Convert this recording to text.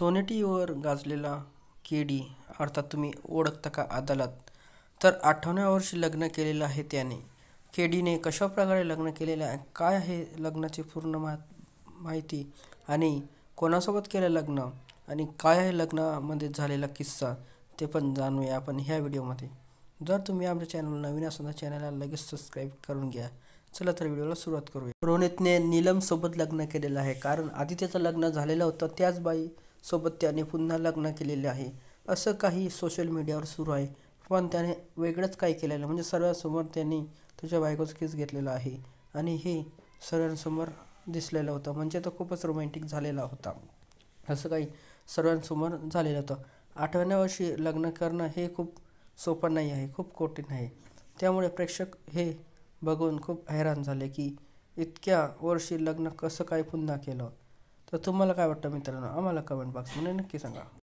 सोनेटीवर गाजलेला केडी अर्थात तुम्ही ओळखता का अदालत तर अठ्ठावन्नव्या वर्षी लग्न केलेलं आहे त्याने केडीने कशाप्रकारे लग्न केलेलं आहे काय आहे लग्नाची पूर्ण मा माहिती आणि कोणासोबत केलं लग्न आणि काय आहे लग्नामध्ये झालेला किस्सा ते पण जाणूया आपण ह्या व्हिडिओमध्ये जर तुम्ही आमच्या चॅनल नवीन असाल तर चॅनलला लगेच सबस्क्राईब करून घ्या चला तर व्हिडिओला सुरुवात करूया रोहितने नीलमसोबत लग्न केलेलं आहे कारण आधी त्याचं लग्न झालेलं होतं त्याच बाई सोबत त्याने पुन्हा लग्न केलेले आहे असं काही सोशल मीडियावर सुरू आहे पण त्याने वेगळंच काही केलेलं म्हणजे सर्वांसमोर त्यांनी तुझ्या बायकोचं केस घेतलेला आहे आणि हे सर्वांसमोर दिसलेलं होतं म्हणजे तो खूपच रोमॅन्टिक झालेला होता असं काही सर्वांसमोर झालेलं होतं आठव्या वर्षी लग्न करणं हे खूप सोपं नाही आहे खूप कठीण आहे त्यामुळे प्रेक्षक हे बघून खूप हैराण झाले की इतक्या वर्षी लग्न कसं काय पुन्हा केलं तर तुम्हाला काय वाटतं मित्रांनो आम्हाला कमेंट बॉक्समध्ये नक्की सांगा